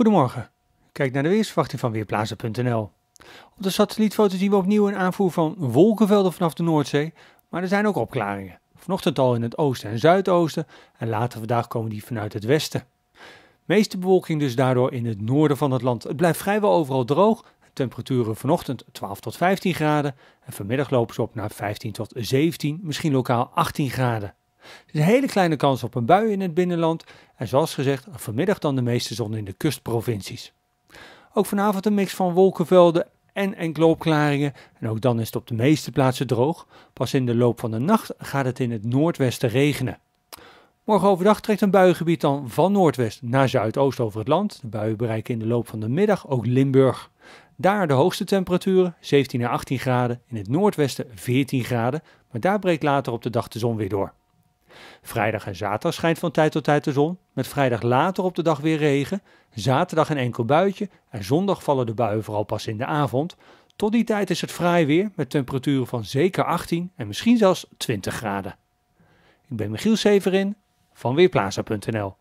Goedemorgen. Kijk naar de weersverwachting van Weerplaza.nl. Op de satellietfoto zien we opnieuw een aanvoer van wolkenvelden vanaf de Noordzee, maar er zijn ook opklaringen. Vanochtend al in het oosten en zuidoosten en later vandaag komen die vanuit het westen. Meeste bewolking dus daardoor in het noorden van het land. Het blijft vrijwel overal droog. Temperaturen vanochtend 12 tot 15 graden en vanmiddag lopen ze op naar 15 tot 17, misschien lokaal 18 graden. Er is een hele kleine kans op een bui in het binnenland. En zoals gezegd, vanmiddag dan de meeste zon in de kustprovincies. Ook vanavond een mix van wolkenvelden en enkele opklaringen. En ook dan is het op de meeste plaatsen droog. Pas in de loop van de nacht gaat het in het noordwesten regenen. Morgen overdag trekt een buiengebied dan van noordwest naar zuidoost over het land. De buien bereiken in de loop van de middag ook Limburg. Daar de hoogste temperaturen, 17 à 18 graden, in het noordwesten 14 graden. Maar daar breekt later op de dag de zon weer door. Vrijdag en zaterdag schijnt van tijd tot tijd de zon, met vrijdag later op de dag weer regen, zaterdag een enkel buitje en zondag vallen de buien vooral pas in de avond. Tot die tijd is het fraai weer met temperaturen van zeker 18 en misschien zelfs 20 graden. Ik ben Michiel Severin van Weerplaza.nl